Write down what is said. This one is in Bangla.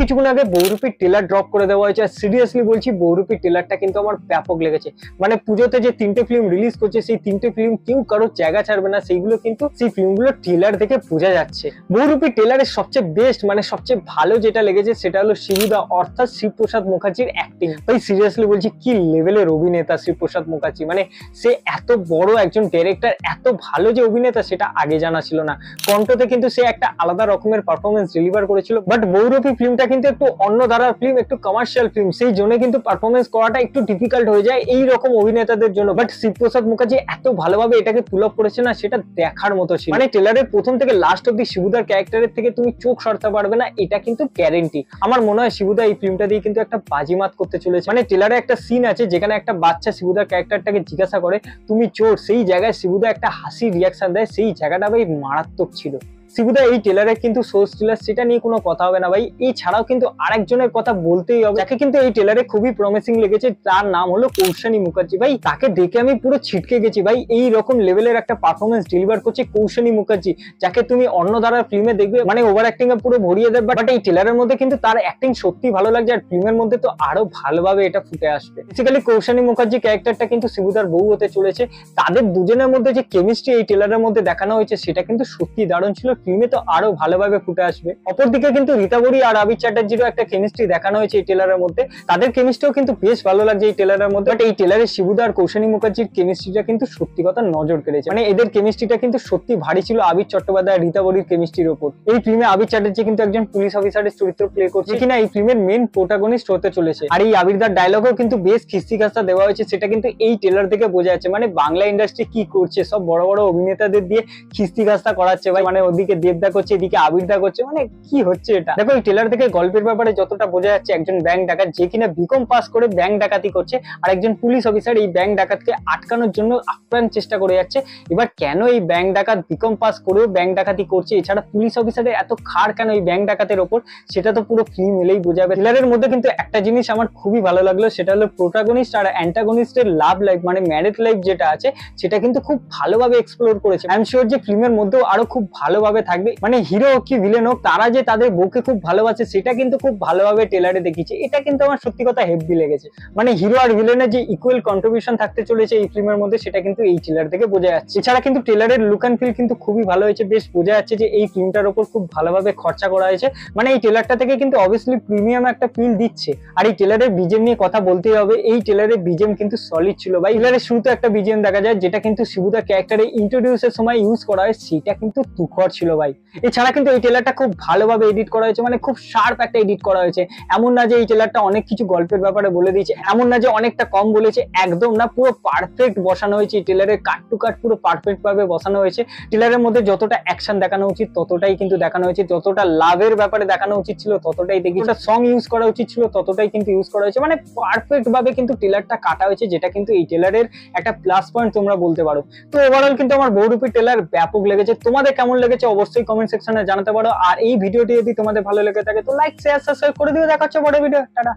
কিছুক্ষণ আগে বৌরুপির টেলার ড্রপ করে দেওয়া হয়েছে আর সিরিয়াসলি বলছি বৌরুপির টেলারটা কিন্তু আমার ব্যাপক লেগেছে মানে পুজোতে যে তিনটে ফিল্ম রিলিজ করছে সেই তিনটে ফিল্ম কেউ কারো জায়গা ছাড়বে না সেইগুলো কিন্তু সেই ফিল্মগুলো টেলার দেখে বোঝা যাচ্ছে বৌরুপি টেলারের সবচেয়ে বেস্ট মানে সবচেয়ে ভালো যেটা লেগেছে সেটা হলো শিবুদা অর্থাৎ শিবপ্রসাদ মুখার্জির অ্যাক্টিং ভাই সিরিয়াসলি বলছি কি লেভেলের অভিনেতা শিবপ্রসাদ মুখার্জি মানে সে এত বড় একজন ডিরেক্টর এত ভালো যে অভিনেতা সেটা আগে জানা ছিল না কণ্ঠতে কিন্তু সে একটা আলাদা রকমের পারফরমেন্স ডেলিভার করেছিল বাট বৌরবী ফিল্মটা কিন্তু একটু অন্য ধারার ফিল্ম একটু কমার্শিয়াল ফিল্ম সেই জন্য কিন্তু পারফরমেন্স করাটা একটু ডিফিকাল্ট হয়ে যায় এই রকম অভিনেতাদের জন্য বাট শিবপ্রসাদ মুখার্জি এত ভালোভাবে এটাকে তুল আপ করেছে না সেটা দেখার মতো ছিল মানে টেলারের প্রথম থেকে লাস্ট অব্দি শিবুদার ক্যারেক্টারের থেকে তুমি চোখ সরতে পারবে না এটা কিন্তু গ্যারেন্টি আমার মনে হয় শিবুদা এই ফিল্মটা দিয়ে কিন্তু একটা বাজিমাত করতে চলেছে মানে ট্রেলারে একটা সিন আছে যেখানে একটা বাচ্চা শিবুদার ক্যারেক্টারটাকে জিজ্ঞাসা করে তুমি চোর সেই জায়গায় শিবুদা একটা হাসি রিয়াকশন দেয় সেই জায়গাটা ভাই মারাত্মক ছিল শিবুদা এই টেলারের কিন্তু সোর্স টেলার সেটা নিয়ে কোনো কথা হবে না ভাই এছাড়াও কিন্তু আরেকজনের কথা বলতেই হবে যাকে কিন্তু এই টেলারে খুবই প্রমিসিং লেগেছে তার নাম হলো কৌশানী মুখার্জি ভাই তাকে দেখে আমি পুরো ছিটকে গেছি ভাই এই রকম লেভেলের একটা পারফরমেন্স ডেলিভার করছে কৌশানী মুখার্জি যাকে তুমি অন্য ধারার ফিল্মে দেখবে মানে ওভার অ্যাক্টিং এ পুরো ভরিয়ে দেবে বাট এই টেলারের মধ্যে কিন্তু তার অ্যাক্টিং সত্যি ভালো লাগছে আর ফিল্মের মধ্যে তো আরো ভালোভাবে এটা ফুটে আসবে বেসিক্যালি কৌশানী মুখার্জি ক্যারেক্টারটা কিন্তু শিবুদার বউ হতে চলেছে তাদের দুজনের মধ্যে যে কেমিস্ট্রি এই টেলারের মধ্যে দেখানো হয়েছে সেটা কিন্তু সত্যি দারুণ ছিল ফিল্মে তো আরো ভালোভাবে ফুটে আসবে অপরদিকে কিন্তু রীতাবরি আর আবির চ্যাটার্জির একটা কেমিস্ট্রি দেখানো হয়েছে এই টেলারের মধ্যে তাদের কেমিস্ট্রিও কিন্তু বেশ ভালো লাগছে এই টেলারের মধ্যে বাট এই টেলারের শিবুদা আর কৌশানী মুখার্জির কেমিস্ট্রিটা কিন্তু সত্যি কথা নজর কেড়েছে মানে এদের কেমিস্ট্রিটা কিন্তু সত্যি ভারী ছিল আবির চট্টোপাধ্যায় রীতাবরির কেমিস্ট্রির ওপর এই ফিল্মে আবির চ্যাটার্জি কিন্তু একজন পুলিশ অফিসারের চরিত্র প্লে করছে কিনা এই ফিল্মের মেন প্রোটাগনিস্ট হতে চলেছে আর এই আবিরদার ডায়লগও কিন্তু বেশ খিস্তি খাস্তা দেওয়া হয়েছে সেটা কিন্তু এই টেলার থেকে বোঝা যাচ্ছে মানে বাংলা ইন্ডাস্ট্রি কি করছে সব বড় বড় অভিনেতাদের দিয়ে খিস্তি খাস্তা করাচ্ছে ভাই মানে ওদিকে এদিকে দেবদা করছে এদিকে আবিরদা করছে মানে কি হচ্ছে এটা দেখো এই ট্রেলার থেকে গল্পের ব্যাপারে যতটা বোঝা যাচ্ছে একজন ব্যাংক ডাকাত যে কিনা বিকম পাস করে ব্যাংক ডাকাতি করছে আর একজন পুলিশ অফিসার এই ব্যাংক ডাকাতকে আটকানোর জন্য আপ্রাণ চেষ্টা করে যাচ্ছে এবার কেন এই ব্যাংক ডাকাত বিকম পাস করেও ব্যাংক ডাকাতি করছে এছাড়া পুলিশ অফিসারের এত খার কেন এই ব্যাংক ডাকাতের ওপর সেটা তো পুরো ফিল্ম এলেই বোঝাবে ট্রেলারের মধ্যে কিন্তু একটা জিনিস আমার খুবই ভালো লাগলো সেটা হলো প্রোটাগনিস্ট আর অ্যান্টাগনিস্টের লাভ লাইফ মানে ম্যারেজ লাইফ যেটা আছে সেটা কিন্তু খুব ভালোভাবে এক্সপ্লোর করেছে আই এম শিওর যে ফিল্মের মধ্যেও আরো খুব ভালোভাবে ভালোভাবে থাকবে মানে হিরো হোক কি ভিলেন হোক তারা যে তাদের বউকে খুব ভালোবাসে সেটা কিন্তু খুব ভালোভাবে টেলারে দেখিয়েছে এটা কিন্তু আমার সত্যি কথা হেভি লেগেছে মানে হিরো আর ভিলেনের যে ইকুয়াল কন্ট্রিবিউশন থাকতে চলেছে এই ফিল্মের মধ্যে সেটা কিন্তু এই ট্রেলার থেকে বোঝা যাচ্ছে এছাড়া কিন্তু ট্রেলারের লুক অ্যান্ড ফিল কিন্তু খুবই ভালো হয়েছে বেশ বোঝা যাচ্ছে যে এই ফিল্মটার ওপর খুব ভালোভাবে খরচা করা হয়েছে মানে এই ট্রেলারটা থেকে কিন্তু অবভিয়াসলি প্রিমিয়াম একটা ফিল দিচ্ছে আর এই ট্রেলারের বিজেম নিয়ে কথা বলতেই হবে এই ট্রেলারের বিজেম কিন্তু সলিড ছিল বা ট্রেলারের শুরুতে একটা বিজেম দেখা যায় যেটা কিন্তু শিবুদা ক্যারেক্টারে ইন্ট্রোডিউসের সময় ইউজ করা হয় সেটা কিন্তু তুখর ছিল ছিল ভাই এছাড়া কিন্তু এই ট্রেলারটা খুব ভালোভাবে এডিট করা হয়েছে মানে খুব শার্প একটা এডিট করা হয়েছে এমন না যে এই ট্রেলারটা অনেক কিছু গল্পের ব্যাপারে বলে দিয়েছে এমন না যে অনেকটা কম বলেছে একদম না পুরো পারফেক্ট বসানো হয়েছে এই ট্রেলারের কাট টু কাট পুরো পারফেক্ট ভাবে বসানো হয়েছে ট্রেলারের মধ্যে যতটা অ্যাকশন দেখানো উচিত ততটাই কিন্তু দেখানো হয়েছে যতটা লাভের ব্যাপারে দেখানো উচিত ছিল ততটাই দেখি সং ইউজ করা উচিত ছিল ততটাই কিন্তু ইউজ করা হয়েছে মানে পারফেক্ট ভাবে কিন্তু ট্রেলারটা কাটা হয়েছে যেটা কিন্তু এই ট্রেলারের একটা প্লাস পয়েন্ট তোমরা বলতে পারো তো ওভারঅল কিন্তু আমার বহুরূপী ট্রেলার ব্যাপক লেগেছে তোমাদের কেমন লেগেছে অবশ্যই কমেন্ট সেকশনে জানাতে পারো আর এই ভিডিওটি যদি তোমাদের ভালো লেগে থাকে তো লাইক শেয়ার সাবস্ক্রাইব করে দিও দেখাচ্ছ বড় ভিডিও টাটা